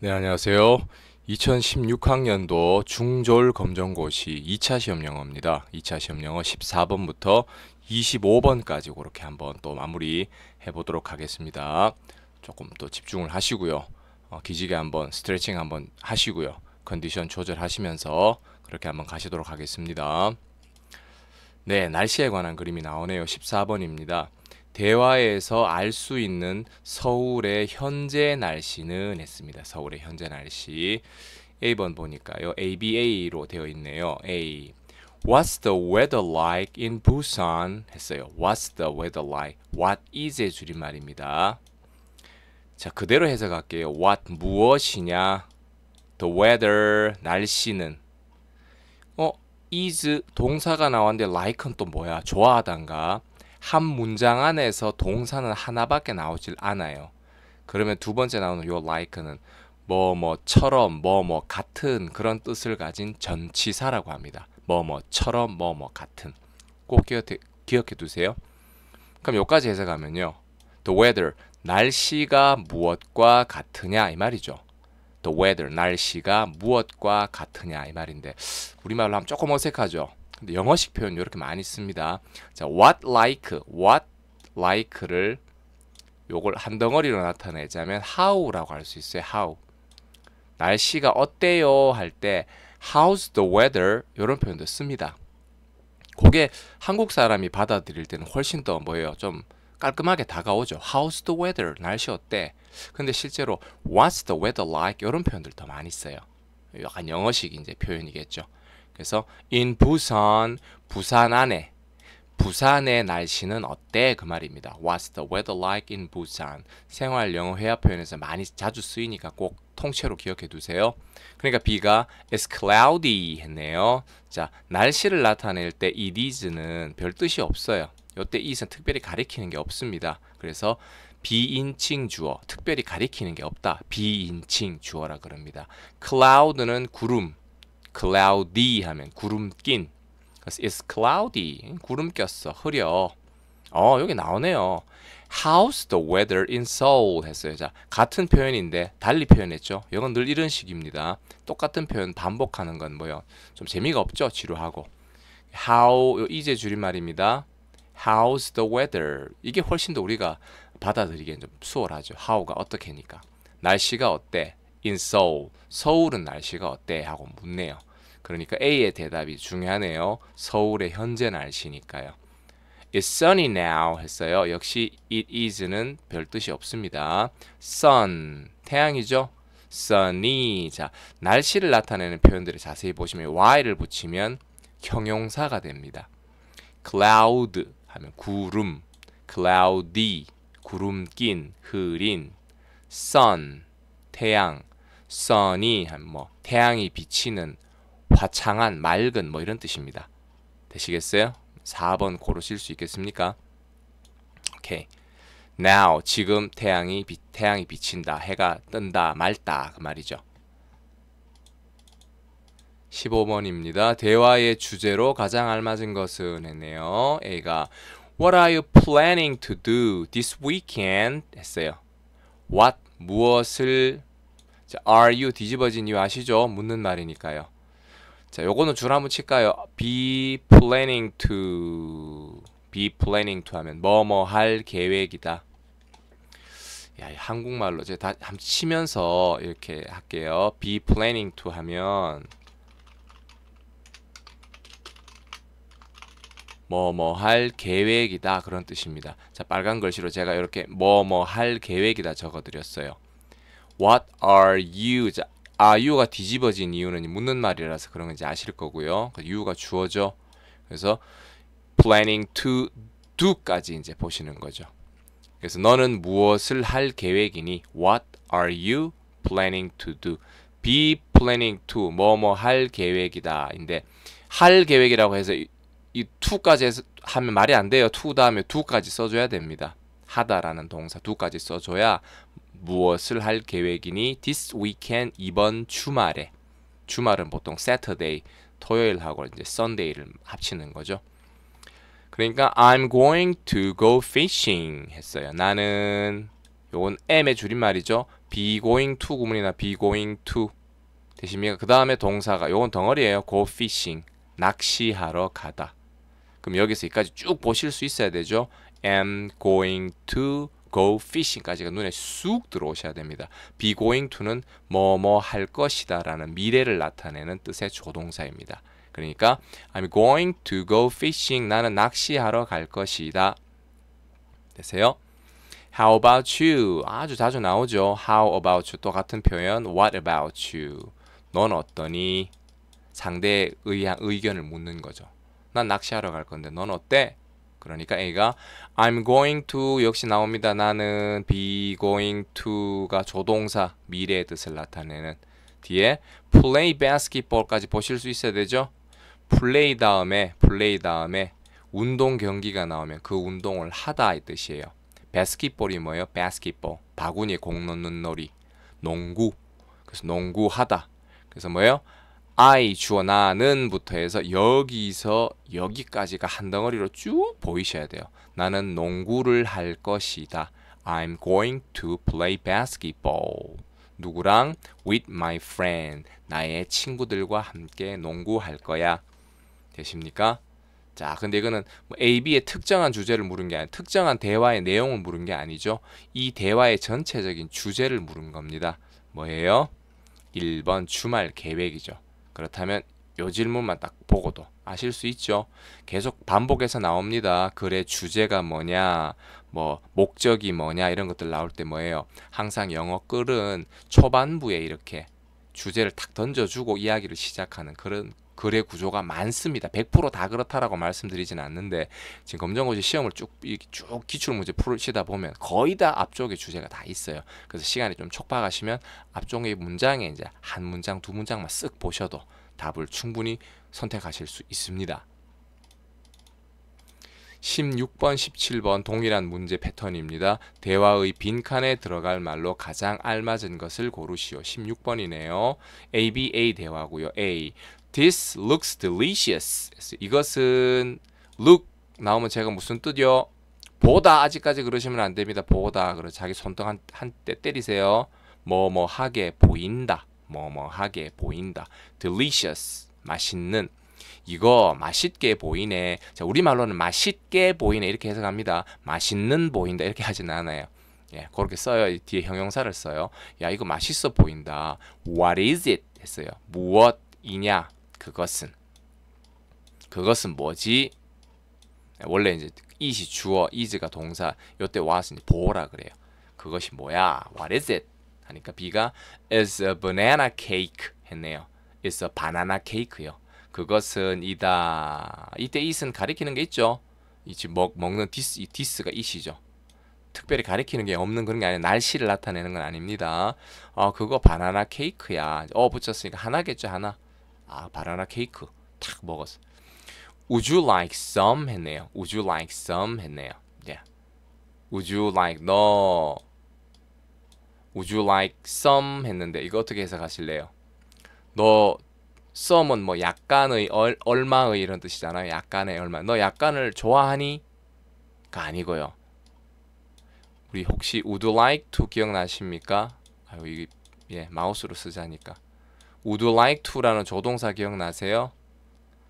네, 안녕하세요. 2016학년도 중졸 검정고시 2차 시험 영어입니다. 2차 시험 영어 14번부터 25번까지 그렇게 한번 또 마무리 해보도록 하겠습니다. 조금 또 집중을 하시고요. 어, 기지개 한번 스트레칭 한번 하시고요. 컨디션 조절하시면서 그렇게 한번 가시도록 하겠습니다. 네, 날씨에 관한 그림이 나오네요. 14번입니다. 대화에서 알 수 있는 서울의 현재 날씨는 했습니다. 서울의 현재 날씨. 1번 보니까요. ABA로 되어 있네요. A. What's the weather like in Busan? 했어요. What's the weather like? What is의 줄임말입니다. 자, 그대로 해석할게요. What 무엇이냐? The weather 날씨는 어, is 동사가 나왔는데 l i k e 는또 뭐야? 좋아하단가. 한 문장 안에서 동사는 하나밖에 나오질 않아요. 그러면 두 번째 나오는 요 like는 뭐뭐처럼 뭐뭐 같은 그런 뜻을 가진 전치사라고 합니다. 뭐뭐처럼 뭐뭐 같은 꼭 기억해, 기억해 두세요. 그럼 여기까지 해석하면요. The weather 날씨가 무엇과 같으냐 이 말이죠. The weather 날씨가 무엇과 같으냐 이 말인데 우리말로 하면 조금 어색하죠. 근데 영어식 표현 이렇게 많이 씁니다. 자, what like, what like를 요걸 한 덩어리로 나타내자면 how라고 할 수 있어요. how. 날씨가 어때요 할 때 how's the weather 이런 표현도 씁니다. 그게 한국 사람이 받아들일 때는 훨씬 더 뭐예요? 좀 깔끔하게 다가오죠. How's the weather? 날씨 어때? 근데 실제로 What's the weather like? 이런 표현들 더 많이 써요. 약간 영어식 이제 표현이겠죠. 그래서 in Busan, 부산 안에 부산의 날씨는 어때? 그 말입니다. What's the weather like in Busan? 생활 영어 회화 표현에서 많이 자주 쓰이니까 꼭 통째로 기억해 두세요. 그러니까 비가 is cloudy 했네요. 자, 날씨를 나타낼 때 it is는 별 뜻이 없어요. 요때 is는 특별히 가리키는 게 없습니다. 그래서 비인칭 주어, 특별히 가리키는 게 없다. 비인칭 주어라 그럽니다. cloud는 구름, cloudy 하면 구름 낀. 그래서 it's cloudy. 구름 꼈어. 흐려. 어, 여기 나오네요. How's the weather in Seoul 했어요. 자, 같은 표현인데 달리 표현했죠. 이건 늘 이런 식입니다. 똑같은 표현 반복하는 건 뭐요? 좀 재미가 없죠. 지루하고. How 이제 줄임말입니다. How's the weather? 이게 훨씬 더 우리가 받아들이기엔 좀 수월하죠. How가 어떻게니까. 날씨가 어때? in Seoul. 서울은 날씨가 어때? 하고 묻네요. 그러니까 A의 대답이 중요하네요. 서울의 현재 날씨니까요. It's sunny now 했어요. 역시 it is는 별 뜻이 없습니다. sun 태양이죠. sunny 자 날씨를 나타내는 표현들을 자세히 보시면 y를 붙이면 형용사가 됩니다. cloud 하면 구름, cloudy 구름 낀 흐린, sun 태양, sunny 뭐 태양이 비치는 화창한 맑은 뭐 이런 뜻입니다. 되시겠어요? 4번 고르실 수 있겠습니까? 오케이. Now 지금 태양이 비, 태양이 비친다. 해가 뜬다. 맑다. 그 말이죠. 15번입니다. 대화의 주제로 가장 알맞은 것은 했네요. A가 What are you planning to do this weekend? 했어요. What 무엇을 자, are you 뒤집어진 이유 아시죠? 묻는 말이니까요. 자, 요거는 줄 한번 칠까요? be planning to be planning to 하면 뭐뭐 뭐 할 계획이다. 야, 한국말로 제가 다 치면서 이렇게 할게요. be planning to 하면 뭐뭐 뭐 할 계획이다 그런 뜻입니다. 자, 빨간 글씨로 제가 이렇게 뭐뭐 뭐 할 계획이다 적어 드렸어요. What are you? 자, are 아, you가 뒤집어진 이유는 묻는 말이라서 그런 건지 아실 거고요. you가 주어져 그래서 planning to do까지 이제 보시는 거죠. 그래서 너는 무엇을 할 계획이니? What are you planning to do? Be planning to 뭐뭐 뭐 할 계획이다인데 할 계획이라고 해서 이, 이 to까지 해서 하면 말이 안 돼요. to 다음에 do까지 써줘야 됩니다. 하다라는 동사 do까지 써줘야 무엇을 할 계획이니 this weekend 이번 주말에 주말은 보통 Saturday 토요일하고 이제 Sunday를 합치는 거죠. 그러니까 I'm going to go fishing 했어요. 나는 요건 m의 줄임말이죠. be going to 구문이나 be going to 대신에 그 다음에 동사가 요건 덩어리예요. go fishing 낚시하러 가다. 그럼 여기서 여기까지 쭉 보실 수 있어야 되죠. am going to go fishing까지가 눈에 쑥 들어오셔야 됩니다. be going to는 뭐뭐 할 것이다 라는 미래를 나타내는 뜻의 조동사입니다. 그러니까 I'm going to go fishing. 나는 낚시하러 갈 것이다. 되세요? How about you? 아주 자주 나오죠. How about you? 또 같은 표현. What about you? 넌 어떠니? 상대의 의견을 묻는 거죠. 난 낚시하러 갈 건데 넌 어때? 그러니까 A가 I'm going to 역시 나옵니다. 나는 be going to가 조동사 미래의 뜻을 나타내는 뒤에 play basketball까지 보실 수 있어야 되죠. play 다음에 play 다음에 운동 경기가 나오면 그 운동을 하다 이 뜻이에요. basketball이 뭐예요? basketball 바구니에 공 넣는 놀이 농구 그래서 농구하다 그래서 뭐예요? I 주어 나는부터 해서 여기서 여기까지가 한 덩어리로 쭉 보이셔야 돼요. 나는 농구를 할 것이다. I'm going to play basketball. 누구랑? With my friend. 나의 친구들과 함께 농구할 거야. 되십니까? 자, 근데 이거는 뭐 AB의 특정한 주제를 물은 게 아니라 특정한 대화의 내용을 물은 게 아니죠. 이 대화의 전체적인 주제를 물은 겁니다. 뭐예요? 1번 주말 계획이죠. 그렇다면 요 질문만 딱 보고도 아실 수 있죠. 계속 반복해서 나옵니다. 글의 주제가 뭐냐, 뭐 목적이 뭐냐 이런 것들 나올 때 뭐예요. 항상 영어 글은 초반부에 이렇게 주제를 탁 던져주고 이야기를 시작하는 그런 거래 구조가 많습니다. 100%다 그렇다라고 말씀드리진 않는데 지금 검정고시 시험을 쭉쭉 기출 문제 풀시다 보면 거의 다 앞쪽에 주제가 다 있어요. 그래서 시간이 좀 촉박하시면 앞쪽의 문장에 이제 한 문장 두 문장만 쓱 보셔도 답을 충분히 선택하실 수 있습니다. 16번, 17번 동일한 문제 패턴입니다. 대화의 빈칸에 들어갈 말로 가장 알맞은 것을 고르시오. 16번이네요. A, B, A 대화고요. A. This looks delicious. 이것은 look 나오면 제가 무슨 뜻이요? 보다 아직까지 그러시면 안 됩니다. 보다 그러 자기 손등 한한대 때리세요. 뭐뭐 하게 보인다. 뭐뭐 하게 보인다. delicious 맛있는 이거 맛있게 보이네. 자, 우리말로는 맛있게 보이네 이렇게 해석합니다. 맛있는 보인다 이렇게 하진 않아요. 예, 그렇게 써요. 뒤에 형용사를 써요. 야, 이거 맛있어 보인다. What is it? 했어요. 무엇이냐? 그것은 그것은 뭐지? 원래 이제 이시 주어, 이즈가 동사 요때 와서 이제 보라 그래요. 그것이 뭐야? What is it? 하니까 B가 is a banana cake 했네요. is a banana cake요. 그것은 이다. 이때 is는 가리키는 게 있죠. 이지 먹, 먹는 디스, 이 디스가 is죠. 특별히 가리키는 게 없는 그런 게 아니라 날씨를 나타내는 건 아닙니다. 어, 그거 바나나 케이크야. 어 붙였으니까 하나겠죠, 하나. 아 바나나 케이크 탁 먹었어. Would you like some 했네요. Would you like some 했네요. Yeah. Would you like 너 no. Would you like some 했는데 이거 어떻게 해석하실래요? 너 some은 뭐 약간의 얼, 얼마의 이런 뜻이잖아요. 약간의 얼마. 너 약간을 좋아하니? 가 아니고요. 우리 혹시 would like to 기억나십니까? 아유 이게 예, 마우스로 쓰자니까. would like to라는 조동사 기억나세요?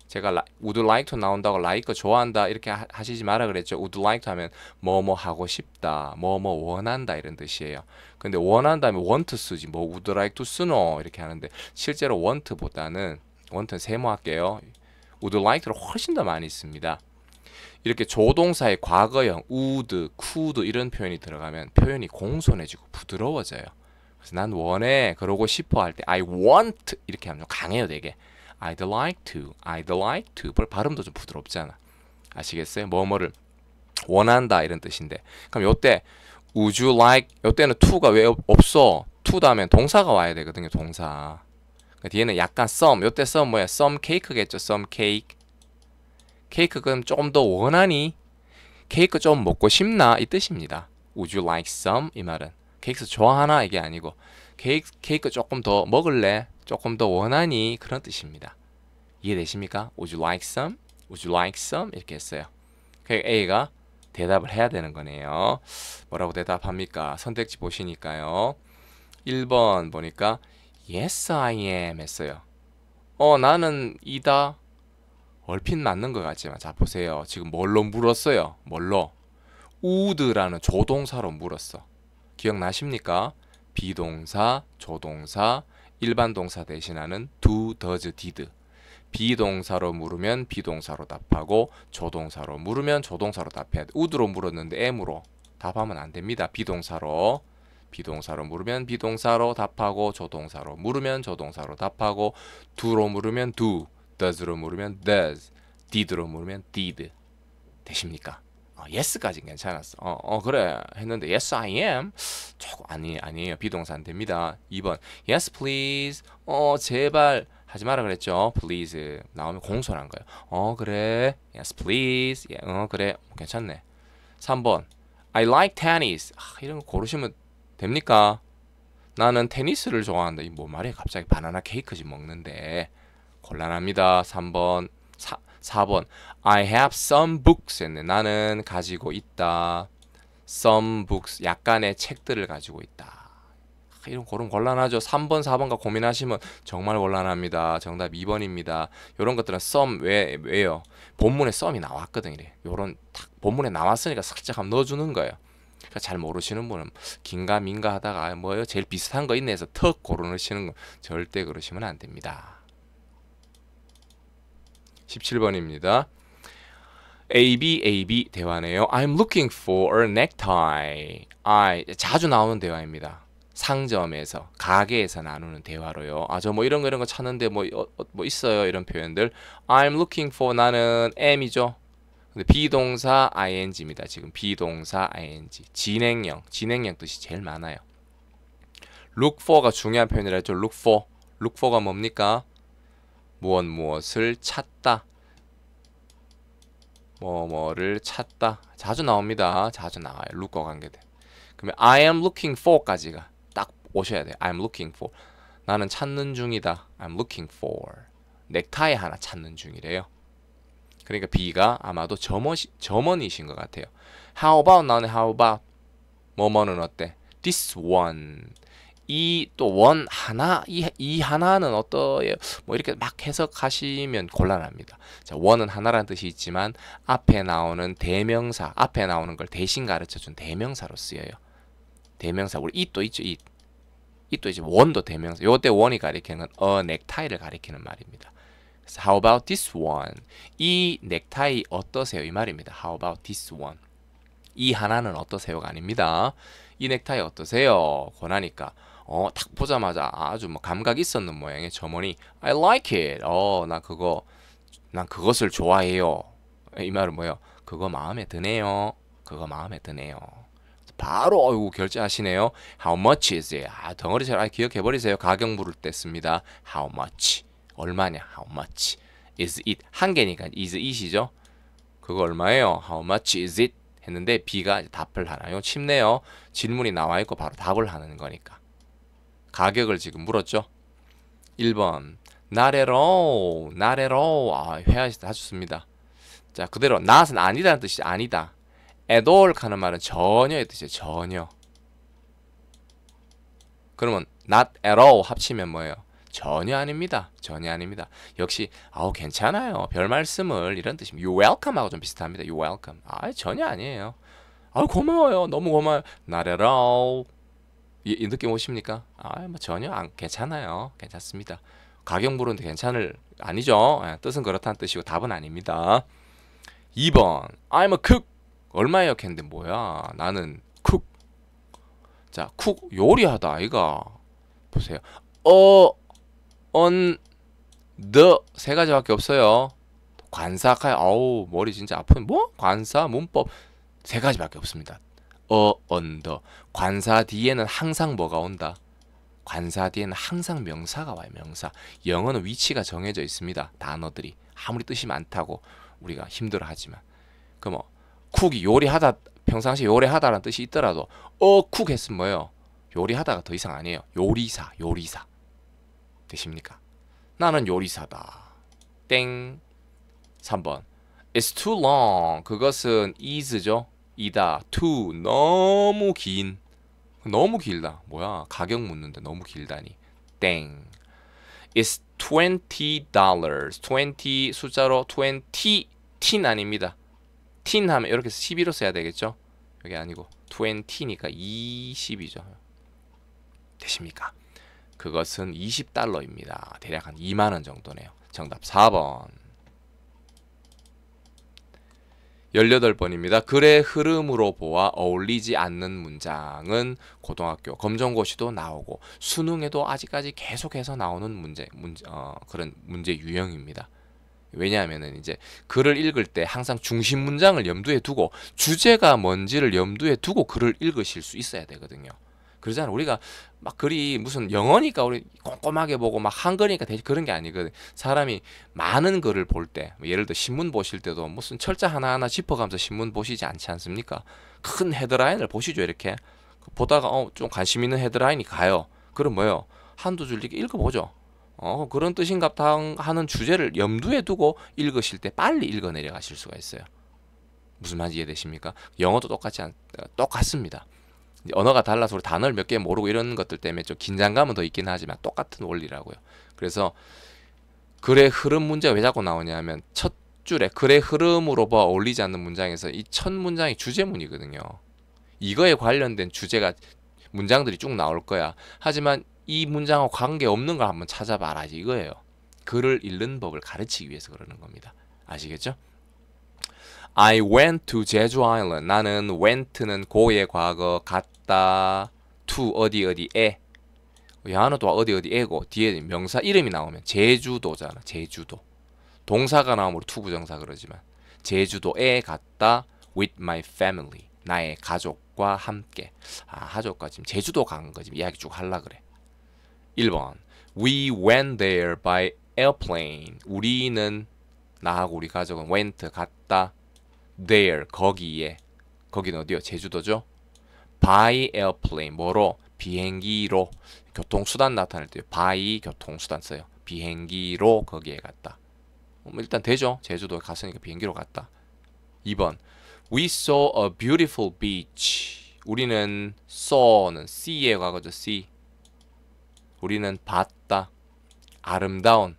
제가 would like to 나온다고 like 좋아한다 이렇게 하시지 마라 그랬죠. would like to 하면 뭐뭐 하고 싶다, 뭐뭐 원한다 이런 뜻이에요. 근데 원한다면 want 쓰지 뭐 would like to 쓰노 이렇게 하는데 실제로 want보다는 want는 세모할게요. 뭐 would like to를 훨씬 더 많이 씁니다. 이렇게 조동사의 과거형 would, could 이런 표현이 들어가면 표현이 공손해지고 부드러워져요. 그래서 난 원해 그러고 싶어 할때 I want 이렇게 하면 좀 강해요 되게 I'd like to, I'd like to 발음도 좀 부드럽잖아 아시겠어요? 뭐뭐를 원한다 이런 뜻인데 그럼 요때 Would you like 요때는 to가 왜 없어? to 다음에 동사가 와야 되거든요 동사 그 뒤에는 약간 some 요때 some 뭐야? some cake겠죠 some cake 케이크 그럼 조금 더 원하니? 케이크 좀 먹고 싶나? 이 뜻입니다 Would you like some? 이 말은 케이크 좋아하나 이게 아니고 케이크, 케이크 조금 더 먹을래? 조금 더 원하니? 그런 뜻입니다. 이해되십니까? Would you like some? Would you like some? 이렇게 했어요. 그래 A가 대답을 해야 되는 거네요. 뭐라고 대답합니까? 선택지 보시니까요. 1번 보니까 Yes, I am 했어요. 어, 나는 이다. 얼핏 맞는 것 같지만 자 보세요. 지금 뭘로 물었어요? 뭘로? 우드라는 조동사로 물었어. 기억나십니까? 비동사, 조동사, 일반 동사 대신하는 do, does, did. 비동사로 물으면 비동사로 답하고 조동사로 물으면 조동사로 답해야 돼. 우드로 물었는데 M으로 답하면 안 됩니다. 비동사로 비동사로 물으면 비동사로 답하고 조동사로 물으면 조동사로 답하고 do로 물으면 do, does로 물으면 does, did로 물으면 did 되십니까? 어, yes까지 괜찮았어. 어, 어, 그래 했는데 yes I am 조금 아니 아니에요 비동산 됩니다. 2번 yes please 어 제발 하지 마라 그랬죠. please 나오면 공손한 거예요. 어 그래 yes please 예, 어 그래 뭐 괜찮네. 3번 I like tennis 아, 이런 거 고르시면 됩니까? 나는 테니스를 좋아한다. 이 뭐 말이야 갑자기 바나나 케이크지 먹는데 곤란합니다. 3번 사, 4번 I have some books 했네. 나는 가지고 있다. some books 약간의 책들을 가지고 있다. 아, 이런 고름 곤란하죠. 3번, 4번과 고민하시면 정말 곤란합니다. 정답 2번입니다. 이런 것들은 s 왜, 왜요? 본문에 s 이 나왔거든 이래. 요런 탁 본문에 나왔으니까 살짝 한번 넣어주는 거예요. 그러니까 잘 모르시는 분은 긴가 민가 하다가 뭐요 제일 비슷한 거 있네 해서 턱 고르시는 거 절대 그러시면 안 됩니다. 17번입니다. AB AB 대화네요. I'm looking for a necktie. I 자주 나오는 대화입니다. 상점에서 가게에서 나누는 대화로요. 아 저 뭐 이런 거 이런 거 찾는데 뭐, 어, 어, 뭐 있어요 이런 표현들. I'm looking for 나는 m 이죠 근데 비동사 ing입니다. 지금 비동사 ing 진행형 진행형 뜻이 제일 많아요. look for가 중요한 표현이라 죠 look for look for가 뭡니까? 무엇 무엇을 찾다 뭐 뭐를 찾다 자주 나옵니다 자주 나와요 룩과 관계된 그러면 I am looking for까지가 딱 오셔야 돼 I'm looking for 나는 찾는 중이다 I'm looking for 넥타이 하나 찾는 중이래요 그러니까 B가 아마도 점원, 점원이신 것 같아요 How about 나는 how about 뭐뭐는 어때? This one 이또원 하나 이, 이 하나는 어떠해요? 뭐 이렇게 막 해석하시면 곤란합니다. 자, 원은 하나라는 뜻이 있지만 앞에 나오는 대명사 앞에 나오는 걸 대신 가르쳐 준 대명사로 쓰여요. 대명사 우리 이또 있죠 이. 이 또 이제 원도 대명사. 요 때 원이 가리키는 건 어, a 넥타이를 가리키는 말입니다. How about this one? 이 넥타이 어떠세요? 이 말입니다. How about this one? 이 하나는 어떠세요가 아닙니다. 이 넥타이 어떠세요? 권하니까 어, 딱 보자마자 아주 뭐 감각 있었는 모양의 점원이 I like it. 어, 나 그거 난 그것을 좋아해요. 이 말은 뭐예요? 그거 마음에 드네요. 그거 마음에 드네요. 바로 어이구 결제하시네요. How much is it? 아, 덩어리 잘 아, 기억해 버리세요. 가격 물을 때 씁니다. How much? 얼마냐? How much? Is it 한 개니까 is it이죠. 그거 얼마예요? How much is it? 했는데 B가 답을 하나요? 쉽네요. 질문이 나와 있고 바로 답을 하는 거니까. 가격을 지금 물었죠. 1번 not at all, not 하셨습니다 자, 그대로 not은 아니다는 뜻이 아니다. at all 하는 말은 전혀의 뜻이에요. 전혀. 그러면 not at all 합치면 뭐예요? 전혀 아닙니다. 전혀 아닙니다. 역시 아우 괜찮아요. 별 말씀을 이런 뜻입니다. You welcome하고 좀 비슷합니다. You welcome. 아 전혀 아니에요. 아 고마워요. 너무 고마워요. Not at all. 이, 이 느낌 오십니까? 아, 뭐 전혀 안 괜찮아요. 괜찮습니다. 가격 물은데 괜찮을 아니죠. 예, 뜻은 그렇다는 뜻이고 답은 아닙니다. 2번 I'm a cook 얼마예요? 캔는데 뭐야? 나는 cook 자, cook 요리하다 아이가 보세요. 어, on, the 세 가지밖에 없어요. 관사, 칼, 아우 머리 진짜 아픈 뭐? 관사, 문법 세 가지밖에 없습니다. 어 언더 관사 뒤에는 항상 뭐가 온다 관사 뒤에는 항상 명사가 와요 명사 영어는 위치가 정해져 있습니다 단어들이 아무리 뜻이 많다고 우리가 힘들어 하지만 그럼 뭐 쿡이 요리하다 평상시 요리하다라는 뜻이 있더라도 어 쿡 했으면 뭐예요 요리하다가 더 이상 아니에요 요리사 요리사 되십니까 나는 요리사다 땡 3번 It's too long 그것은 is죠 이다 투 너무 긴 너무 길다 뭐야 가격 묻는데 너무 길다니 땡 is twenty dollars twenty 숫자로 twenty 틴 아닙니다 틴 하면 이렇게 12로 써야 되겠죠 여기 아니고 twenty니까 20이죠 되십니까 그것은 20달러입니다 대략 한 2만원 정도네요 정답 4번 18번입니다. 글의 흐름으로 보아 어울리지 않는 문장은 고등학교 검정고시도 나오고 수능에도 아직까지 계속해서 나오는 문제, 문제 어, 그런 문제 유형입니다. 왜냐하면 이제 글을 읽을 때 항상 중심 문장을 염두에 두고 주제가 뭔지를 염두에 두고 글을 읽으실 수 있어야 되거든요. 그러잖아요. 우리가 막 글이 무슨 영어니까 우리 꼼꼼하게 보고 막 한글이니까 대신 그런 게 아니거든. 사람이 많은 글을 볼 때, 뭐 예를 들어 신문 보실 때도 무슨 철자 하나하나 짚어가면서 신문 보시지 않지 않습니까? 큰 헤드라인을 보시죠, 이렇게. 보다가 어, 좀 관심 있는 헤드라인이 가요. 그럼 뭐요? 한두 줄 이렇게 읽어보죠. 어, 그런 뜻인가다 하는 주제를 염두에 두고 읽으실 때 빨리 읽어내려 가실 수가 있어요. 무슨 말인지 이해되십니까? 영어도 똑같지 않, 똑같습니다. 언어가 달라서 우리 단어를 몇 개 모르고 이런 것들 때문에 좀 긴장감은 더 있긴 하지만 똑같은 원리라고요. 그래서 글의 흐름 문제가 왜 자꾸 나오냐면 첫 줄에 글의 흐름으로 봐 뭐 어울리지 않는 문장에서 이 첫 문장이 주제문이거든요. 이거에 관련된 주제가 문장들이 쭉 나올 거야. 하지만 이 문장하고 관계없는 걸 한번 찾아봐라 이거예요. 글을 읽는 법을 가르치기 위해서 그러는 겁니다. 아시겠죠? I went to Jeju Island. 나는 went는 고의 과거 갔다 to 어디 어디에 야노도와 어디 어디에고 뒤에 명사 이름이 나오면 제주도잖아. 제주도. 동사가 나오면로 to 부정사 그러지만 제주도에 갔다 with my family. 나의 가족과 함께. 아, 가족과 지금 제주도 간 거지. 이야기 쭉 할라 그래. 1번. We went there by airplane. 우리는 나하고 우리 가족은 went 갔다 there 거기에 거긴 어디요? 제주도죠. by airplane 뭐로 비행기로 교통수단 나타낼 때 by 교통수단 써요. 비행기로 거기에 갔다. 음, 일단 되죠. 제주도에 갔으니까 비행기로 갔다. 2번 We saw a beautiful beach. 우리는 saw는 see의 과거죠. see. 우리는 봤다. 아름다운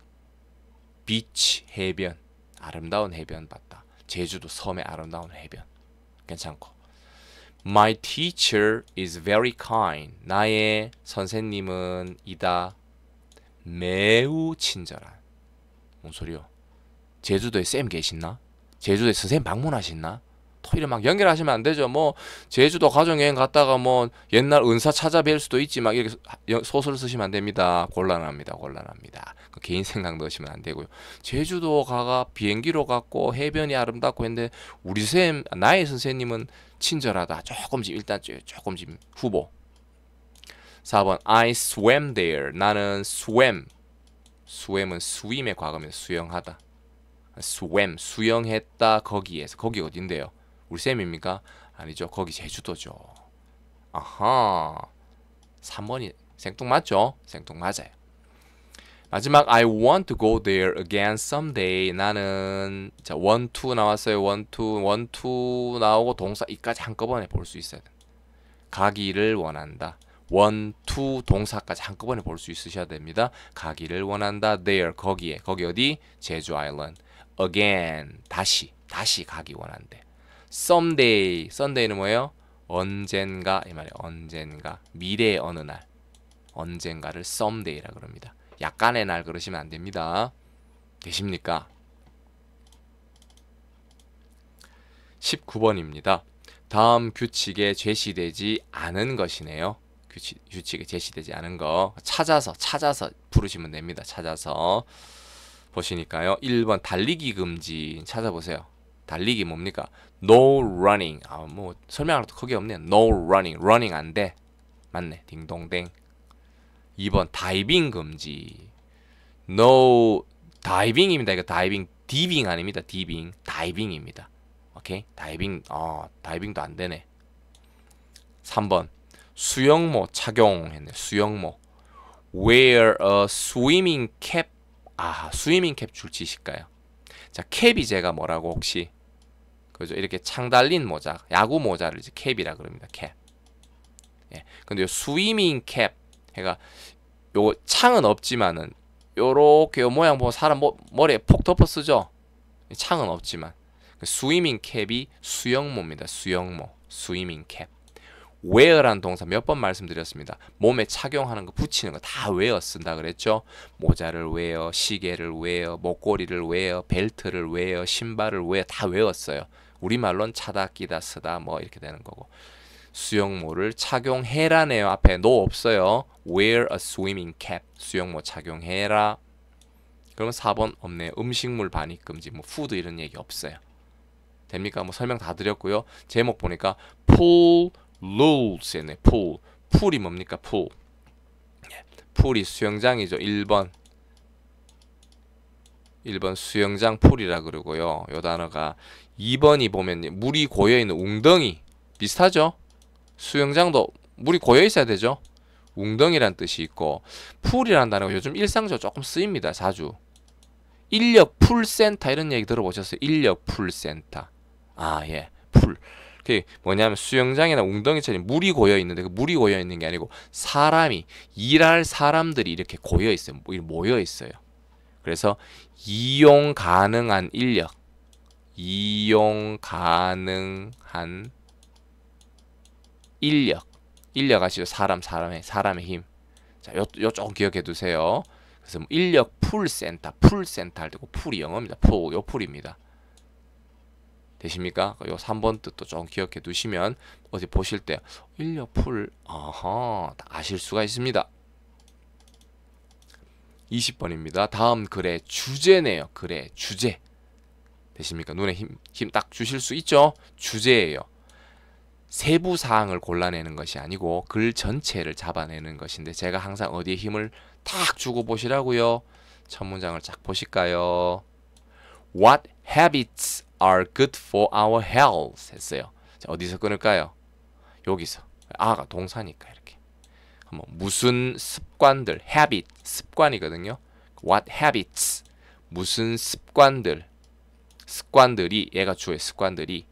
beach 해변. 아름다운 해변 봤다. 제주도 섬의 아름다운 해변 괜찮고 My teacher is very kind. 나의 선생님은 이다 매우 친절한. 뭔 소리요? 제주도에 쌤 계신나? 제주도에 선생님 방문하셨나 토일에막 연결하시면 안 되죠. 뭐 제주도 가정여행 갔다가 뭐 옛날 은사 찾아뵐 수도 있지 막 이렇게 소설 쓰시면 안 됩니다. 곤란합니다. 곤란합니다. 그 개인 생각 넣으시면 안 되고요. 제주도 가가 비행기로 갔고 해변이 아름답고 했는데 우리 쌤 나의 선생님은 친절하다. 조금씩 일단 조금씩 후보. 4번 I swam there. 나는 swam. swam은 swim의 과거면 수영하다. 아, swam 수영했다 거기에서 거기 어딘데요? 울리입니까 아니죠. 거기 제주도죠. 아하. 3번이 생뚱 맞죠? 생뚱 맞아요. 마지막 I want to go there again someday. 나는 자, w a 나왔어요. want 나오고 동사 이까지 한꺼번에 볼 수 있어야 돼. 가기를 원한다. w a 동사까지 한꺼번에 볼 수 있으셔야 됩니다. 가기를 원한다. there 거기에. 거기 어디? 제주 아일랜드. again 다시 다시 가기 원한대. someday. Sunday는 뭐예요? 언젠가 이 말이에요. 언젠가 미래의 어느 날 언젠가를 썸데이라 그럽니다. 약간의 날 그러시면 안 됩니다. 되십니까? 19번입니다. 다음 규칙에 제시되지 않은 것이네요. 규칙, 규칙에 제시되지 않은 거 찾아서 찾아서 부르시면 됩니다. 찾아서 보시니까요. 1번 달리기 금지 찾아보세요. 달리기 뭡니까? No running. 아, 뭐 설명할 것도 크게 없네. No running. running 안 돼. 맞네. 딩동댕. 2번 다이빙 금지. No 다이빙입니다. 이거 다이빙 디빙 아닙니다. 디빙. 다이빙입니다. 오케이? 다이빙. 아, 다이빙도 안 되네. 3번. 수영모 착용했네. 수영모. Wear a swimming cap. 아, 스위밍 캡 줄치실까요? 자, 캡이 제가 뭐라고 혹시 그죠? 이렇게 창달린 모자, 야구 모자를 이제 캡이라 그럽니다. 캡. 예. 근데 요 스위밍 캡, 해가 그러니까 요 창은 없지만은 요렇게 요 모양 보면 사람 모, 머리에 폭 덮어 쓰죠. 창은 없지만 그 스위밍 캡이 수영모입니다. 수영모, 스위밍 캡. 웨어란 동사 몇 번 말씀드렸습니다. 몸에 착용하는 거, 붙이는 거 다 웨어 쓴다 그랬죠? 모자를 웨어, 시계를 웨어, 목걸이를 웨어, 벨트를 웨어, 신발을 웨어 다웨어써요 우리말로는 차다 끼다 쓰다 뭐 이렇게 되는 거고 수영모를 착용해라네요. 앞에 no 없어요. wear a swimming cap. 수영모 착용해라. 그러면 4번 없네. 음식물 반입 금지 뭐 푸드 이런 얘기 없어요. 됩니까? 뭐 설명 다 드렸고요. 제목 보니까 pool rules 네 pool. 풀이 뭡니까? 풀. 풀이 예. 수영장이죠. 1번. 1번 수영장 풀이라 그러고요. 요 단어가 2번이 보면 물이 고여 있는 웅덩이 비슷하죠? 수영장도 물이 고여 있어야 되죠. 웅덩이란 뜻이 있고 풀이란 단어가 요즘 일상적으로 조금 쓰입니다. 자주. 인력 풀센터 이런 얘기 들어보셨어요? 인력 풀센터. 아, 예. 풀. 그게 뭐냐면 수영장이나 웅덩이처럼 물이 고여 있는데 그 물이 고여 있는 게 아니고 사람이 일할 사람들이 이렇게 고여 있어요. 모여 있어요. 그래서 이용 가능한 인력 이용 가능한 인력 인력 아시죠? 사람 사람의 사람의 힘. 자, 요, 요좀 기억해 두세요. 그래서 뭐 인력 풀 센터, 풀 센터 할 때 풀이 영어입니다. 풀, 요 풀입니다. 되십니까? 요 3번 뜻도 좀 기억해 두시면 어디 보실 때 인력 풀 아하 아실 수가 있습니다. 20번입니다. 다음 글의 주제네요. 글의 주제. 되십니까? 눈에 힘힘 딱 주실 수 있죠? 주제예요. 세부 사항을 골라내는 것이 아니고 글 전체를 잡아내는 것인데 제가 항상 어디에 힘을 탁 주고 보시라고요. 첫 문장을 쫙 보실까요? What habits are good for our health? 했어요. 자, 어디서 끊을까요? 여기서. 아가 동사니까 이렇게. 뭐 무슨 습관들, habit, 습관이거든요. What habits, 무슨 습관들, 습관들이 얘가 주어 습관들이.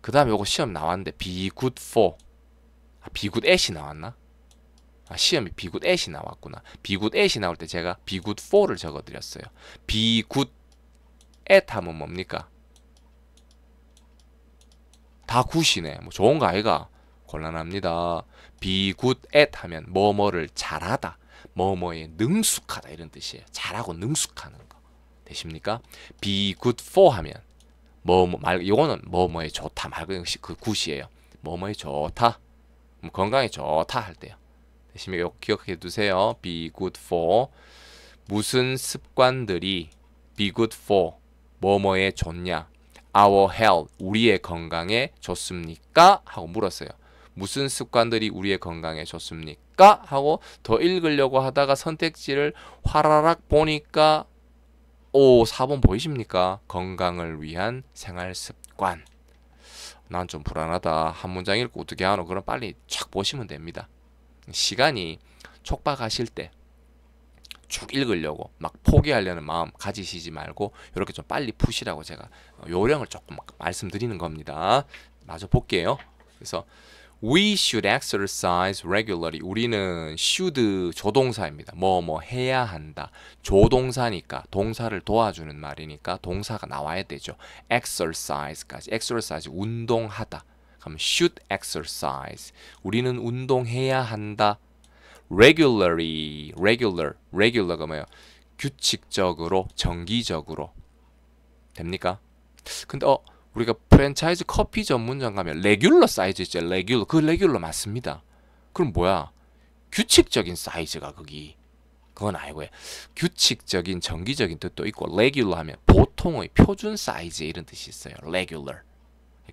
그 다음에 요거 시험 나왔는데 be good for, 아, be good at이 나왔나? 아, 시험이 be good at이 나왔구나. be good at이 나올 때 제가 be good for를 적어드렸어요. be good at 하면 뭡니까? 다 굿이네. 뭐 좋은 거 아이가? 곤란합니다. be good at 하면 뭐뭐를 잘하다, 뭐뭐에 능숙하다 이런 뜻이에요. 잘하고 능숙하는 거. 되십니까? be good for 하면 뭐말 이거는 뭐뭐에 좋다 말그 굿이에요. 뭐뭐에 좋다. 뭐 건강에 좋다 할 때요. 대신에 기억해 두세요. be good for 무슨 습관들이 be good for 뭐뭐에 좋냐? our health 우리의 건강에 좋습니까? 하고 물었어요. 무슨 습관들이 우리의 건강에 좋습니까? 하고 더 읽으려고 하다가 선택지를 화라락 보니까 오 4번 보이십니까? 건강을 위한 생활 습관 난 좀 불안하다 한 문장 읽고 어떻게 하노 그럼 빨리 착 보시면 됩니다 시간이 촉박하실 때 쭉 읽으려고 막 포기하려는 마음 가지시지 말고 이렇게 좀 빨리 푸시라고 제가 요령을 조금 말씀드리는 겁니다. 마저 볼게요. 그래서 We should exercise regularly. 우리는 should 조동사입니다. 뭐 뭐 해야 한다. 조동사니까 동사를 도와주는 말이니까 동사가 나와야 되죠. exercise까지. exercise 운동하다. 그럼 should exercise. 우리는 운동해야 한다. regularly, regular, regular가 뭐예요? 규칙적으로, 정기적으로 됩니까? 근데 어 우리가 프랜차이즈 커피 전문점 가면 레귤러 사이즈 있죠. 레귤러. 그 레귤러 맞습니다. 그럼 뭐야? 규칙적인 사이즈가 거기. 그건 아니고요. 규칙적인 정기적인 뜻도 있고 레귤러 하면 보통의 표준 사이즈 이런 뜻이 있어요. 레귤러.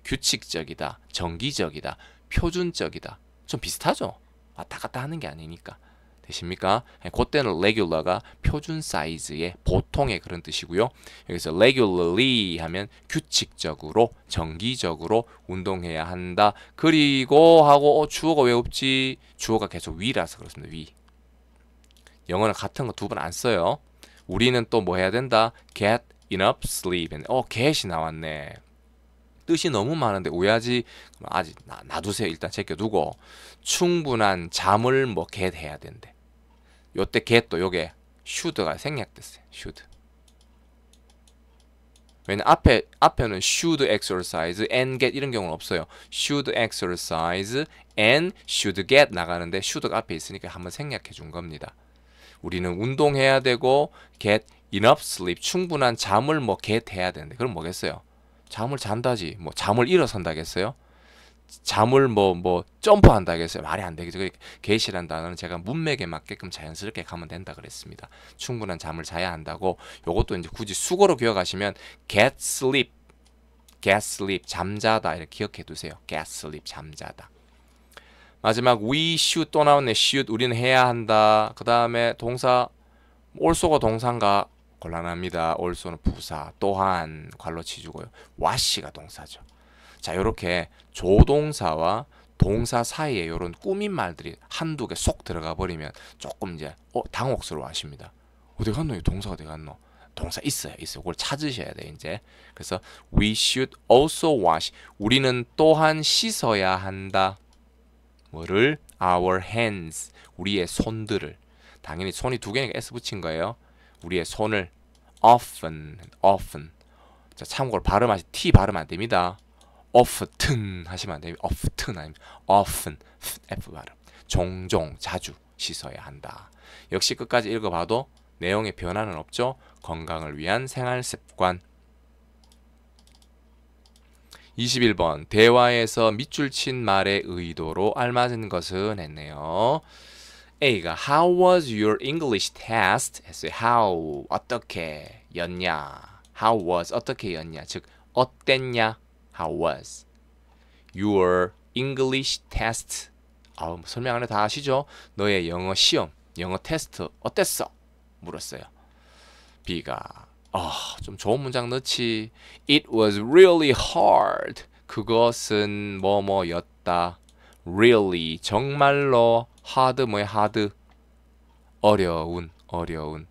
규칙적이다. 정기적이다. 표준적이다. 좀 비슷하죠? 왔다 아, 갔다 하는 게 아니니까. 되십니까? 예, 그때는 regular가 표준 사이즈의 보통의 그런 뜻이고요. 여기서 regularly 하면 규칙적으로 정기적으로 운동해야 한다. 그리고 하고 어, 주어가 왜 없지? 주어가 계속 위라서 그렇습니다. 위. 영어는 같은 거 두 번 안 써요. 우리는 또 뭐 해야 된다? get enough sleep. 어, get이 나왔네. 뜻이 너무 많은데 오야지 아직 놔두세요 일단 제껴두고 충분한 잠을 뭐 get 해야 된대 요때 g e 도 요게 should가 생략됐어요. should. 왜냐 앞에 앞에는 should exercise and get 이런 경우는 없어요. should exercise and should get 나가는데 should가 앞에 있으니까 한번 생략해 준 겁니다. 우리는 운동해야 되고 get enough sleep 충분한 잠을 뭐 get 해야 되는데 그럼 뭐겠어요? 잠을 잔다지 뭐 잠을 일어선다겠어요? 잠을 뭐뭐 뭐 점프한다 그랬어요. 말이 안 되겠죠. 그러니까 계시란 단어는 제가 문맥에 맞게끔 자연스럽게 가면 된다 그랬습니다. 충분한 잠을 자야 한다고 요것도 이제 굳이 수거로 기억하시면 get sleep, get sleep 잠자다 이렇게 기억해 두세요. get sleep 잠자다. 마지막 we should 또 나오네. should 우리는 해야 한다. 그 다음에 동사 올소가 동사인가 곤란합니다. 올소는 부사 또한 관로 치주고요. 와 a 가 동사죠. 자, 요렇게 조동사와 동사 사이에 요런 꾸민 말들이 한두 개 쏙 들어가 버리면 조금 이제 어, 당혹스러워 하십니다. 어디 갔노? 동사 어디 갔노? 동사 있어요. 있어요. 그걸 찾으셔야 돼, 이제. 그래서 we should also wash. 우리는 또한 씻어야 한다. 뭐를? our hands. 우리의 손들을. 당연히 손이 두 개니까 s 붙인 거예요. 우리의 손을 often, often. 자, 참고로 발음하시 t 발음 안 됩니다. often 하시면 안 돼요. often 아니면 often f 발음. 종종 자주 씻어야 한다. 역시 끝까지 읽어봐도 내용의 변화는 없죠. 건강을 위한 생활 습관. 21번 대화에서 밑줄 친 말의 의도로 알맞은 것은 했네요. A가 How was your English test? 했어요. How 어떻게 였냐? How was 어떻게 였냐? 즉 어땠냐? how was your English test 아우 설명 안에 다 아시죠? 너의 영어 시험, 영어 테스트 어땠어? 물었어요. B가 아, 좀 좋은 문장 넣지. It was really hard. 그것은 뭐뭐였다. Really 정말로 hard 뭐야 hard 어려운 어려운.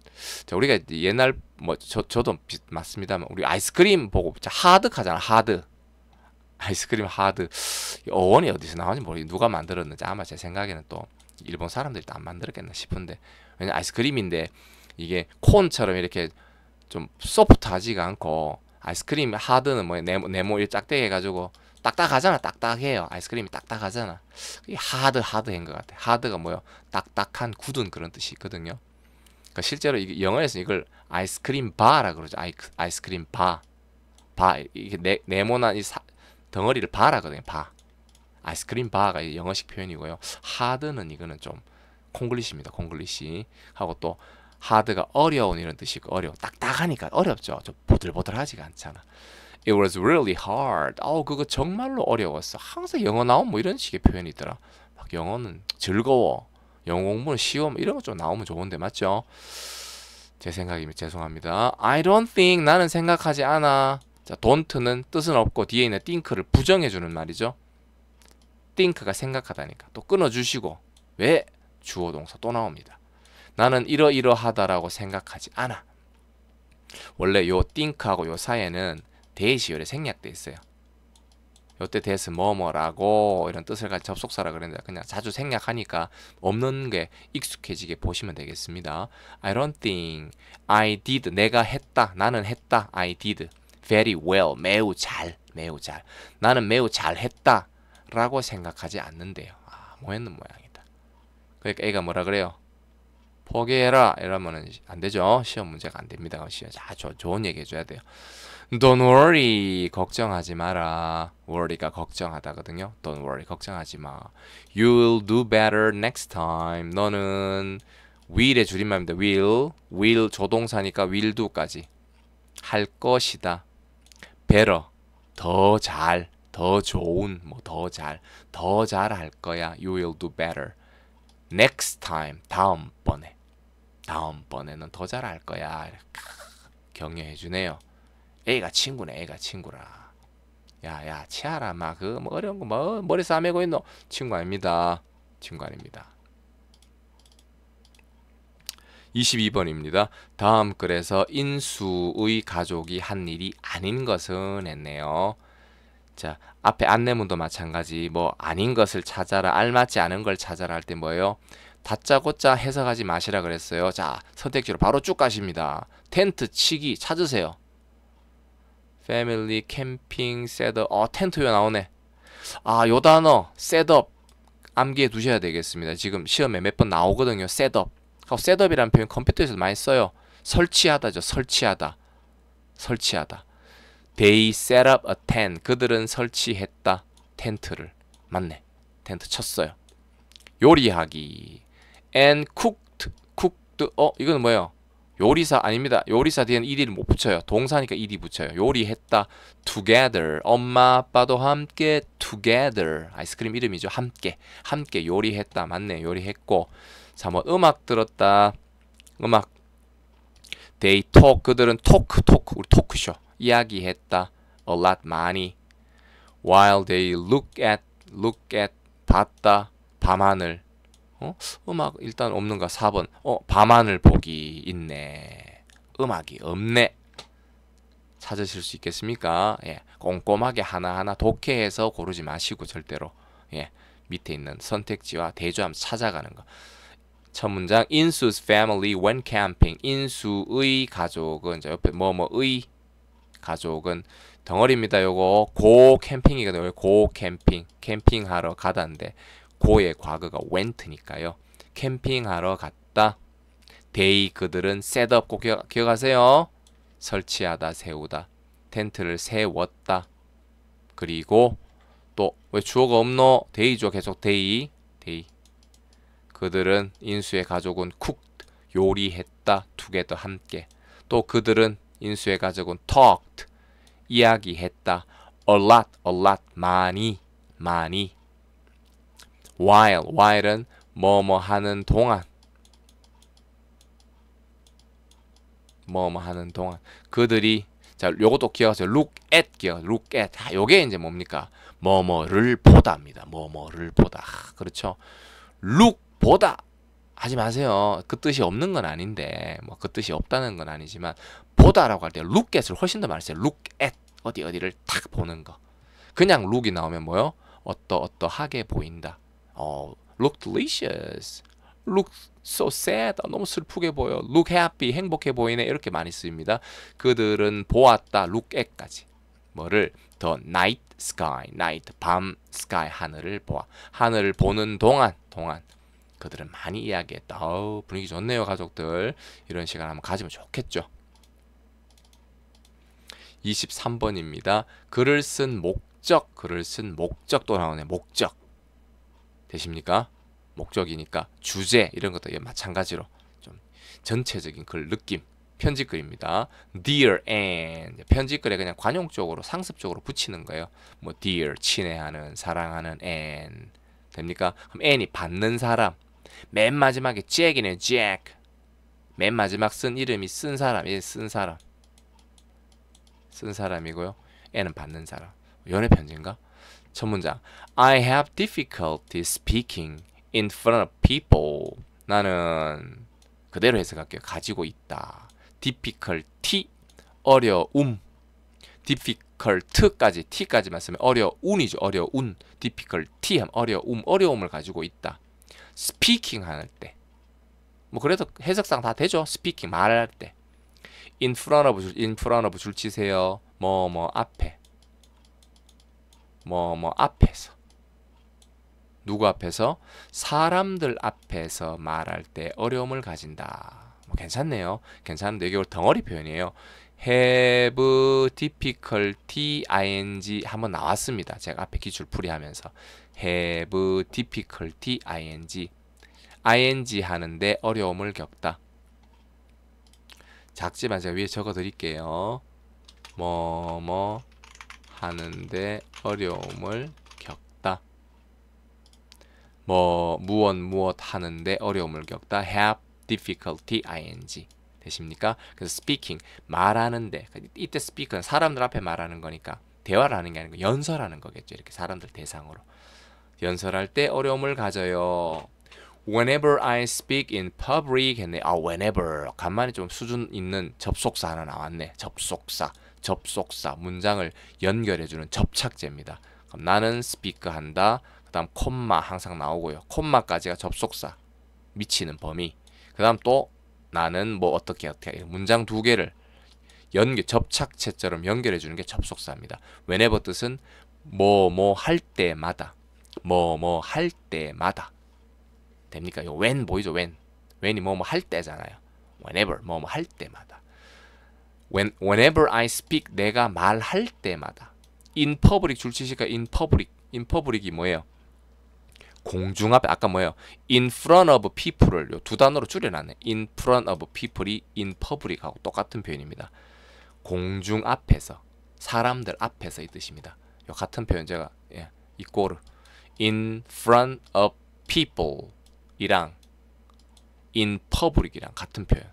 자 우리가 옛날 뭐 저 저도 맞습니다만 우리 아이스크림 보고 진짜 하드 하잖아 하드. 아이스크림 하드 어원이 어디서 나오는지 모르 겠 누가 만들었는지 아마 제 생각에는 또 일본 사람들이 또안 만들었겠나 싶은데 왜냐 아이스크림인데 이게 콘처럼 이렇게 좀 소프트하지가 않고 아이스크림 하드는 뭐 네모 네모 일 짝대기 해가지고 딱딱하잖아 딱딱해요 아이스크림이 딱딱하잖아 이 하드 하드인 것 같아 하드가 뭐요 딱딱한 굳은 그런 뜻이 있거든요 그러니까 실제로 이, 영어에서 이걸 아이스크림 바라 그러죠 아이, 아이스크림 바 바 이게 네, 네모난 이 사, 덩어리를 바라거든요. 바. 아이스크림 바가 영어식 표현이고요. 하드는 이거는 좀 콩글리시입니다. 콩글리시. 하고 또 하드가 어려운 이런 뜻이고 어려워. 딱딱하니까 어렵죠. 좀 보들보들하지가 않잖아. It was really hard. 아우 그거 정말로 어려웠어. 항상 영어 나오면 뭐 이런 식의 표현이더라. 막 영어는 즐거워. 영어 공부는 쉬워. 뭐 이런 거 좀 나오면 좋은데 맞죠? 제 생각이면 죄송합니다. I don't think 나는 생각하지 않아. 자, don't는 뜻은 없고 뒤에 있는 think를 부정해주는 말이죠. think가 생각하다니까 또 끊어주시고 왜 주어 동사 또 나옵니다. 나는 이러이러하다라고 생각하지 않아. 원래 요 think하고 요 사이에는 대시열이 생략돼 있어요. 요때 대해서 뭐뭐라고 이런 뜻을 가진 접속사라 그랬는데 그냥 자주 생략하니까 없는 게 익숙해지게 보시면 되겠습니다. I don't think I did 내가 했다 나는 했다 I did very well, 매우 잘, 매우 잘. 나는 매우 잘했다 라고 생각하지 않는데요. 아, 뭐했는 모양이다. 그러니까 애가 뭐라 그래요? 포기해라 이러면 안 되죠. 시험 문제가 안 됩니다. 시험 아, 저, 좋은 얘기 해줘야 돼요. Don't worry, 걱정하지 마라. worry가 걱정하다거든요. Don't worry, 걱정하지 마. You'll do better next time. 너는 will의 줄임말입니다. will, will 조동사니까 will do까지 할 것이다. better, 더 잘, 더 좋은, 뭐 더 잘, 더 잘할 거야. You will do better. Next time, 다음번에. 다음번에는 더잘할 거야. 격려해 주네요. 애가 친구네, 애가 친구라. 야, 야, 치아라, 막, 그, 뭐 어려운 거, 뭐, 머리 싸매고 있노? 친구 아닙니다. 친구 아닙니다. 22번입니다. 다음 글에서 인수의 가족이 한 일이 아닌 것은 했네요. 자, 앞에 안내문도 마찬가지 뭐 아닌 것을 찾아라 알맞지 않은 걸 찾아라 할 때 뭐예요? 다짜고짜 해석하지 마시라 그랬어요. 자, 선택지로 바로 쭉 가십니다. 텐트 치기 찾으세요. 패밀리 캠핑 셋업 어 텐트요 나오네. 아, 요 단어 셋업 암기해 두셔야 되겠습니다. 지금 시험에 몇 번 나오거든요. 셋업 하고 셋업이라는 표현 컴퓨터에서 많이 써요. 설치하다죠. 설치하다. 설치하다. They set up a tent. 그들은 설치했다. 텐트를. 맞네. 텐트 쳤어요. 요리하기. And cooked. cooked. 어, 이건 뭐예요? 요리사 아닙니다. 요리사 뒤에는 ed를 못 붙여요. 동사니까 ed 붙여요. 요리했다. together. 엄마 아빠도 함께 together. 아이스크림 이름이죠. 함께. 함께 요리했다. 맞네. 요리했고 자, 뭐 음악 들었다. 음악. They talk. 그들은 talk, talk. 우리 토크쇼. 이야기했다. A lot, 많이. While they look at, look at. 봤다. 밤하늘. 어? 음악 일단 없는가? 4번. 어, 밤하늘 보기 있네. 음악이 없네. 찾으실 수 있겠습니까? 예. 꼼꼼하게 하나하나 독해해서 고르지 마시고 절대로. 예. 밑에 있는 선택지와 대조함 찾아가는 거. 첫 문장 인수's family went camping. 인수의 가족은 이제 옆에 뭐뭐의 가족은 덩어리입니다. 요거 고 캠핑이거든요. 고 캠핑. 캠핑하러 가다인데 고의 과거가 went니까요. 캠핑하러 갔다. 데이 그들은 s e 꼭 기억, 기억하세요. 설치하다 세우다. 텐트를 세웠다. 그리고 또 왜 주어가 없노? 데이죠. 계속 데이. 데이. 그들은 인수의 가족은 쿡 요리했다 두개더 함께 또 그들은 인수의 가족은 talked 이야기했다 a lot a lot 많이 많이 while while은 뭐뭐 하는 동안 뭐뭐 하는 동안 그들이 자 요것도 기억하세요 look at 기억 look at 아, 요게 이제 뭡니까 뭐뭐를 보다입니다 뭐뭐를 보다 아, 그렇죠 look 보다 하지 마세요. 그 뜻이 없는 건 아닌데 뭐 그 뜻이 없다는 건 아니지만 보다라고 할 때 look at을 훨씬 더 많이 써요. look at 어디 어디를 탁 보는 거. 그냥 look이 나오면 뭐요? 어떠 어떠하게 보인다. 어, look delicious. look so sad. 아, 너무 슬프게 보여. look happy. 행복해 보이네. 이렇게 많이 씁니다. 그들은 보았다. look at까지. 뭐를 더 night sky, night 밤 sky 하늘을 보아. 하늘을 보는 동안 동안 그들은 많이 이야기했다. 어우, 분위기 좋네요, 가족들. 이런 시간 한번 가지면 좋겠죠. 23번입니다. 글을 쓴 목적, 글을 쓴 목적 또 나오네. 목적. 되십니까? 목적이니까 주제 이런 것도 마찬가지로 좀 전체적인 글 느낌 편집글입니다. Dear and 편집글에 그냥 관용적으로 상습적으로 붙이는 거예요. 뭐 dear 친애하는 사랑하는 and 됩니까? 그럼 a n 이 받는 사람 맨 마지막에 잭이네 잭. 맨 마지막 쓴 이름이 쓴 사람, 이쓴 사람. 쓴 사람이고요. 애는 받는 사람. 연애 편지인가? 첫 문장. I have difficulty speaking in front of people. 나는 그대로 해석할게요. 가지고 있다. difficulty 어려움. difficult까지 t까지만 쓰면 어려운이죠. 어려운. difficulty 하면 어려움, 어려움을 가지고 있다. 스피킹 할 때. 뭐 그래도 해석상 다 되죠. 스피킹 말할 때. in front of 줄, in front of 줄 치세요. 뭐뭐 뭐 앞에. 뭐뭐 뭐 앞에서. 누구 앞에서? 사람들 앞에서 말할 때 어려움을 가진다. 뭐 괜찮네요. 괜찮은데 이게 덩어리 표현이에요. have difficulty ing 한번 나왔습니다. 제가 앞에 기출풀이 하면서 have difficulty ing ing 하는데 어려움을 겪다 작지만 제가 위에 적어 드릴게요 뭐뭐 하는데 어려움을 겪다 뭐무언 무엇 하는데 어려움을 겪다 have difficulty ing 되십니까? 그래서 speaking 말하는데 그러니까 이때 speak은 사람들 앞에 말하는 거니까 대화를 하는 게 아니고 연설하는 거겠죠 이렇게 사람들 대상으로 연설할 때 어려움을 가져요. Whenever I speak in public 했네. 아, whenever. 간만에 좀 수준 있는 접속사 하나 나왔네. 접속사. 접속사. 문장을 연결해주는 접착제입니다. 그럼 나는 speak 한다. 그 다음 콤마 항상 나오고요. 콤마까지가 접속사. 미치는 범위. 그 다음 또 나는 뭐 어떻게 어떻게 문장 두 개를 연결 접착체처럼 연결해 주는 게 접속사입니다. whenever 뜻은 뭐 뭐 할 때마다 뭐뭐할 때마다 됩니까? 요 when 보이죠? when when이 뭐 뭐 할 때잖아요. whenever 뭐 뭐 할 때마다 when whenever I speak 내가 말할 때마다 in public 줄치시니까 in public in public이 뭐예요? 공중 앞에 아까 뭐예요? in front of people을 두 단어로 줄여놨네. in front of people이 in public하고 똑같은 표현입니다. 공중 앞에서 사람들 앞에서 이 뜻입니다. 요 같은 표현 제가 예, 이꼬르 in front of people 이랑 in public 이랑 같은 표현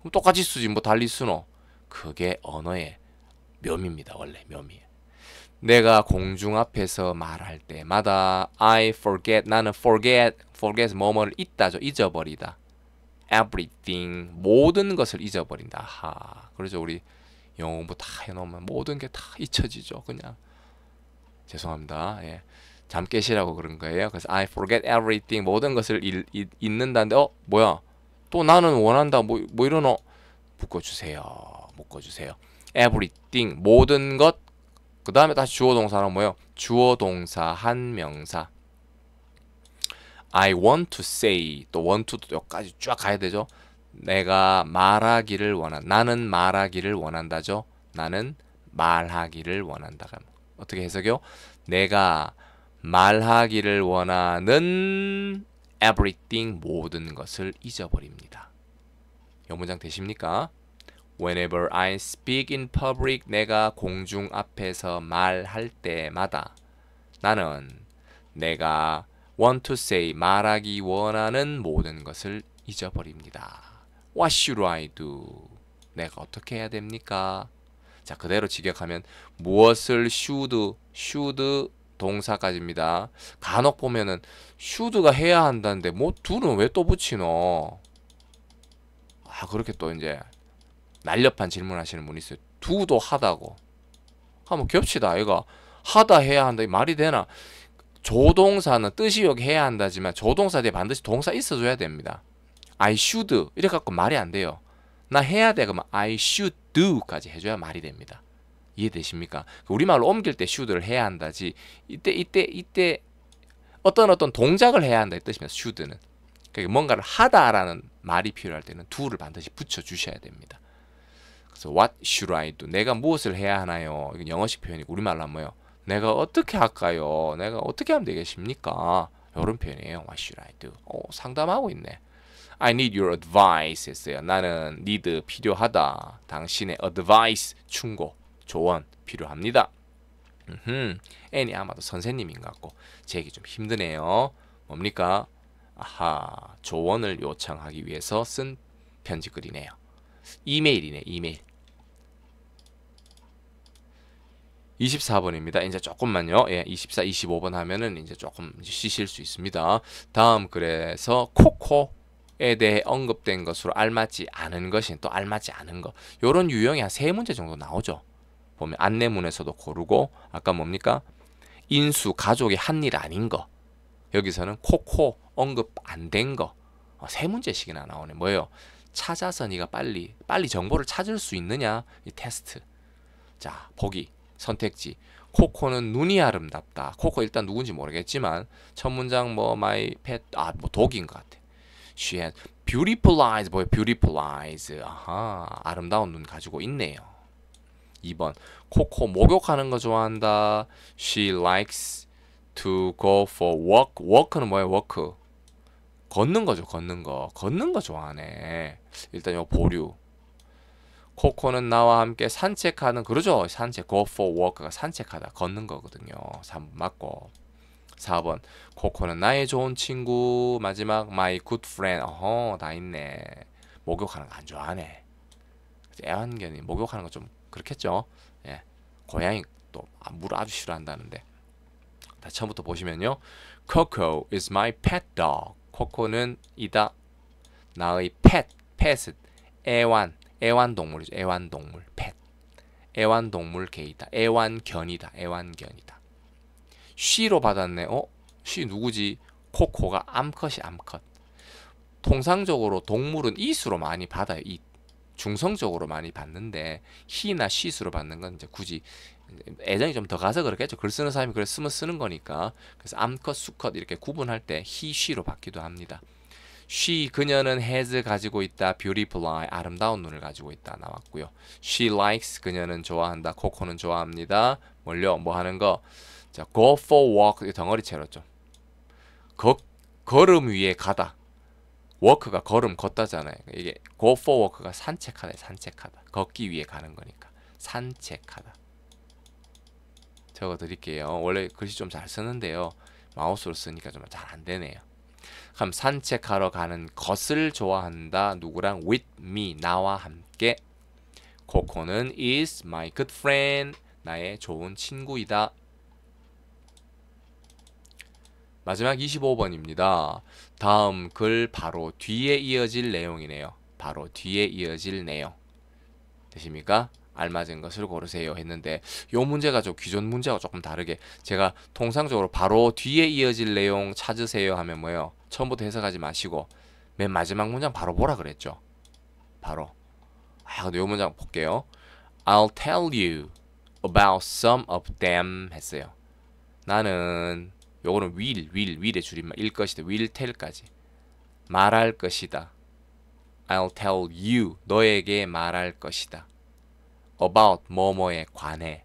그럼 똑같이 쓰지 뭐 달리 쓰노 그게 언어의 묘미입니다 원래 묘미 내가 공중 앞에서 말할 때마다 I forget 나는 forget forget 뭐뭐를 잊다죠 잊어버리다 everything 모든 것을 잊어버린다 하그러죠 우리 영어 공부 다 해놓으면 모든 게 다 잊혀지죠 그냥 죄송합니다 예. 잠 깨시라고 그런 거예요. 그래서 I forget everything 모든 것을 일, 잊는다는데 어 뭐야 또 나는 원한다 뭐, 뭐 이러노 묶어주세요. 묶어주세요. everything 모든 것그 다음에 다시 주어 동사는 뭐예요? 주어 동사 한 명사 I want to say 또 want to 여기까지 쫙 가야 되죠. 내가 말하기를 원한 나는 말하기를 원한다죠. 나는 말하기를 원한다. 어떻게 해석해요? 내가 말하기를 원하는 everything 모든 것을 잊어버립니다. 이 문장 되십니까? Whenever I speak in public 내가 공중 앞에서 말할 때마다 나는 내가 want to say 말하기 원하는 모든 것을 잊어버립니다. What should I do? 내가 어떻게 해야 됩니까? 자 그대로 직역하면 무엇을 should, should 동사까지입니다. 간혹 보면은 슈드가 해야 한다는데 뭐 둘은 왜 또 붙이노? 아 그렇게 또 이제 날렵한 질문하시는 분 있어요. 두도 하다고. 한번 겹치다 이거 하다 해야 한다 이 말이 되나? 조동사는 뜻이 여기 해야 한다지만 조동사 뒤에 반드시 동사 있어줘야 됩니다. I should 이래 갖고 말이 안 돼요. 나 해야 돼 그러면 I should do까지 해줘야 말이 됩니다. 이해되십니까? 그 우리말로 옮길 때 슈드를 해야 한다지 이때 이때 이때 어떤 어떤 동작을 해야 한다 이 뜻입니다. 슈드는 그러니까 뭔가를 하다라는 말이 필요할 때는 do를 반드시 붙여 주셔야 됩니다. 그래서 what should I do? 내가 무엇을 해야 하나요? 이건 영어식 표현이고 우리말로 하면 요 내가 어떻게 할까요? 내가 어떻게 하면 되겠습니까? 이런 표현이에요. What should I do? 오, 어, 상담하고 있네. I need your advice 했어요. 나는 need 필요하다. 당신의 advice 충고. 조언 필요합니다. 음, N이 아마도 선생님인 것 같고 제기 좀 힘드네요. 뭡니까? 아하, 조언을 요청하기 위해서 쓴 편지글이네요. 이메일이네, 이메일. 24번입니다. 이제 조금만요. 예, 24, 25번 하면은 이제 조금 쉬실 수 있습니다. 다음 글에서 코코에 대해 언급된 것으로 알맞지 않은 것이 또 알맞지 않은 것. 요런 유형이 한세 문제 정도 나오죠. 보면 안내문에서도 고르고 아까 뭡니까? 인수 가족이 한 일 아닌 거 여기서는 코코 언급 안 된 거세 어, 문제씩이나 나오네 뭐예요? 찾아서 네가 빨리 빨리 정보를 찾을 수 있느냐 이 테스트 자 보기 선택지 코코는 눈이 아름답다 코코 일단 누군지 모르겠지만 첫 문장 뭐 마이 p e 아뭐 독인 것 같아 she has beautiful eyes 뭐야 beautiful eyes 아하 아름다운 눈 가지고 있네요 2번 코코 목욕하는 거 좋아한다. She likes to go for walk. walk는 뭐예요? walk. 걷는 거죠. 걷는 거. 걷는 거 좋아하네. 일단 요 보류. 코코는 나와 함께 산책하는 그러죠. 산책 go for walk가 산책하다. 걷는 거거든요. 3번 맞고. 4번 코코는 나의 좋은 친구 마지막 my good friend 어허 나 있네 목욕하는 거 안 좋아하네 애완견이 목욕하는 거좀 그렇겠죠. 예. 고양이 또물 아주 싫어한다는데. 다 처음부터 보시면요. Coco is my pet dog. 코코는 이다 나의 pet, pet, 애완, 애완동물이죠. 애완동물, pet. 애완동물 개이다. 애완견이다. 애완견이다. 쉬로 받았네. 어? 쉬 누구지? 코코가 암컷이 암컷. 통상적으로 동물은 이수로 많이 받아요. 이 중성적으로 많이 받는데 히나 시스로 받는 건 이제 굳이 애정이 좀 더 가서 그렇겠죠. 글 쓰는 사람이 글을 쓰면 쓰는 거니까. 그래서 암컷, 수컷 이렇게 구분할 때 히, 쉬로 받기도 합니다. She, 그녀는 has 가지고 있다. beautiful eye, 아름다운 눈을 가지고 있다. 나왔고요. She likes, 그녀는 좋아한다. 코코는 좋아합니다. 뭘요? 뭐 하는 거? 자, go for walk, 덩어리 채로죠. 걸음 위에 가다. 워크가 걸음 걷다잖아요. 이게 go for walk가 산책하다 산책하다. 걷기 위해 가는 거니까. 산책하다. 적어 드릴게요. 원래 글씨 좀 잘 쓰는데요. 마우스로 쓰니까 좀 잘 안 되네요. 그럼 산책하러 가는 것을 좋아한다. 누구랑 with me 나와 함께. 코코는 is my good friend 나의 좋은 친구이다. 마지막 25번입니다. 다음 글 바로 뒤에 이어질 내용이네요. 바로 뒤에 이어질 내용. 되십니까? 알맞은 것을 고르세요 했는데 요 문제가 좀 기존 문제와 조금 다르게 제가 통상적으로 바로 뒤에 이어질 내용 찾으세요 하면 뭐예요? 처음부터 해석하지 마시고 맨 마지막 문장 바로 보라 그랬죠. 바로. 아, 근데 요 문장 볼게요. I'll tell you about some of them 했어요. 나는 요거는 will, will, will의 줄임말 일 것이다. will tell까지 말할 것이다. I'll tell you 너에게 말할 것이다. about 뭐뭐에 관해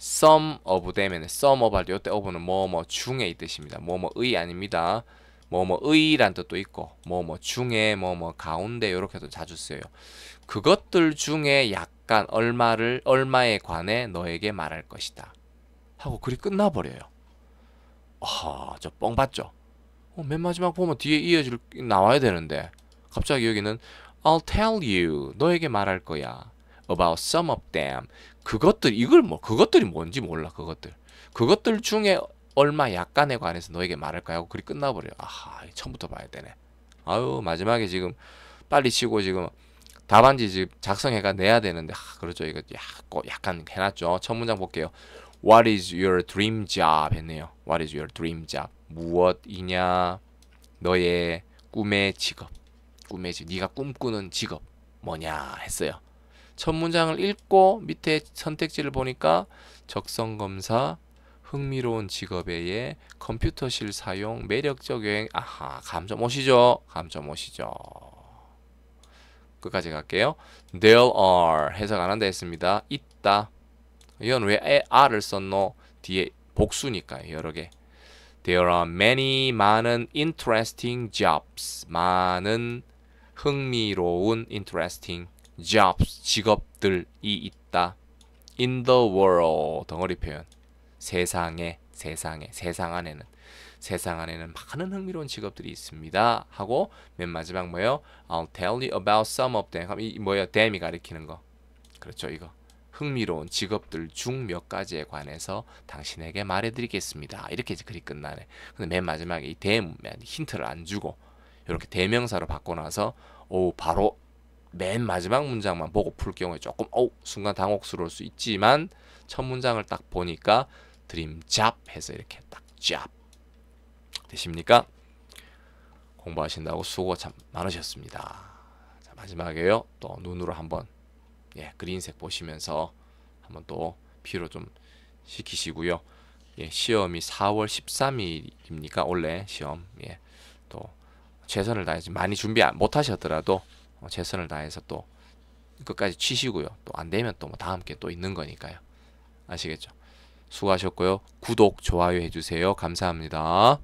some of 되면 some of 할때 이때 of는 뭐뭐 중에 이 뜻입니다. 뭐뭐의 아닙니다. 뭐뭐의란 뜻도 있고 뭐뭐 중에 뭐뭐 가운데 요렇게도 자주 쓰여요. 그것들 중에 약간 얼마를 얼마에 관해 너에게 말할 것이다. 하고 글이 끝나버려요. 허저 뻥 봤죠. 어, 맨 마지막 보면 뒤에 이어질 나와야 되는데 갑자기 여기는 I'll tell you 너에게 말할 거야 about some of them 그것들 이걸 뭐 그것들이 뭔지 몰라 그것들 그것들 중에 얼마 약간에 관해서 너에게 말할 거야 하고 글이 끝나버려 아하 처음부터 봐야 되네. 아유 마지막에 지금 빨리 치고 지금 답안지 지금 작성해가 내야 되는데 아, 그렇죠 이거 약간 해놨죠 첫 문장 볼게요 What is your dream job? 했네요. What is your dream job? 무엇이냐? 너의 꿈의 직업. 꿈의 직업. 네가 꿈꾸는 직업 뭐냐 했어요. 첫 문장을 읽고 밑에 선택지를 보니까 적성 검사 흥미로운 직업에 컴퓨터실 사용 매력적 여행 아하 감점 오시죠 감점 오시죠 끝까지 갈게요 there are 해석 안 한다 했습니다 있다 이건 왜 r을 썼노? 뒤에 복수니까 여러 개. There are many 많은 interesting jobs. 많은 흥미로운 interesting jobs 직업들이 있다. In the world 덩어리 표현. 세상에 세상에 세상 안에는 세상 안에는 많은 흥미로운 직업들이 있습니다. 하고 맨 마지막 뭐요 I'll tell you about some of them. 이뭐요 t h 이 가리키는 거. 그렇죠 이거. 흥미로운 직업들 중 몇 가지에 관해서 당신에게 말해드리겠습니다. 이렇게 이제 글이 끝나네. 근데 맨 마지막에 이 대문 힌트를 안 주고 이렇게 대명사로 바꿔 나서 오 바로 맨 마지막 문장만 보고 풀 경우에 조금 어 순간 당혹스러울 수 있지만 첫 문장을 딱 보니까 드림 잡 해서 이렇게 딱 잡 되십니까? 공부하신다고 수고 참 많으셨습니다. 자, 마지막에요. 또 눈으로 한번 예, 그린색 보시면서 한번 또 피로 좀 시키시고요. 예, 시험이 4월 13일입니까? 원래 시험. 예. 또 최선을 다해서 많이 준비 못 하셨더라도 어, 최선을 다해서 또 끝까지 치시고요. 또 안 되면 또뭐 다음 게또 있는 거니까요. 아시겠죠? 수고하셨고요. 구독, 좋아요 해주세요. 감사합니다.